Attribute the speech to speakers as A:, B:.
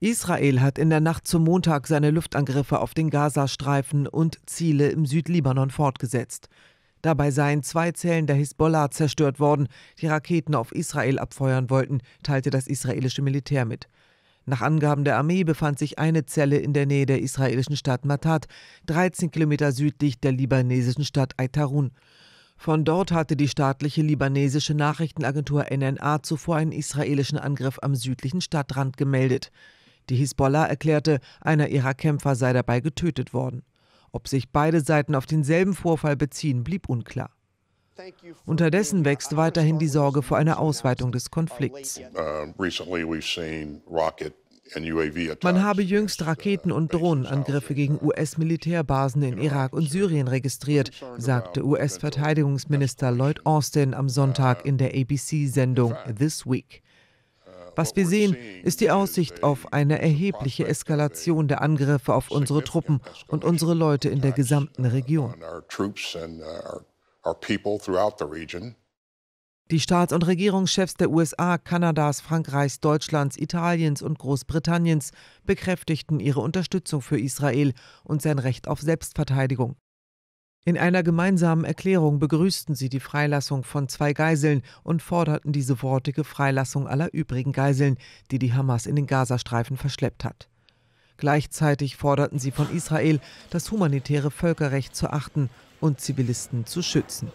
A: Israel hat in der Nacht zum Montag seine Luftangriffe auf den Gazastreifen und Ziele im Südlibanon fortgesetzt. Dabei seien zwei Zellen der Hisbollah zerstört worden, die Raketen auf Israel abfeuern wollten, teilte das israelische Militär mit. Nach Angaben der Armee befand sich eine Zelle in der Nähe der israelischen Stadt Matat, 13 Kilometer südlich der libanesischen Stadt Aitarun. Von dort hatte die staatliche libanesische Nachrichtenagentur NNA zuvor einen israelischen Angriff am südlichen Stadtrand gemeldet. Die Hisbollah erklärte, einer ihrer Kämpfer sei dabei getötet worden. Ob sich beide Seiten auf denselben Vorfall beziehen, blieb unklar. Unterdessen wächst weiterhin die Sorge vor einer Ausweitung des Konflikts. Uh, Man habe jüngst Raketen- und Drohnenangriffe gegen US-Militärbasen in Irak und Syrien registriert, sagte US-Verteidigungsminister Lloyd Austin am Sonntag in der ABC-Sendung This Week. Was wir sehen, ist die Aussicht auf eine erhebliche Eskalation der Angriffe auf unsere Truppen und unsere Leute in der gesamten Region. Uh, die Staats- und Regierungschefs der USA, Kanadas, Frankreichs, Deutschlands, Italiens und Großbritanniens bekräftigten ihre Unterstützung für Israel und sein Recht auf Selbstverteidigung. In einer gemeinsamen Erklärung begrüßten sie die Freilassung von zwei Geiseln und forderten die sofortige Freilassung aller übrigen Geiseln, die die Hamas in den Gazastreifen verschleppt hat. Gleichzeitig forderten sie von Israel, das humanitäre Völkerrecht zu achten und Zivilisten zu schützen.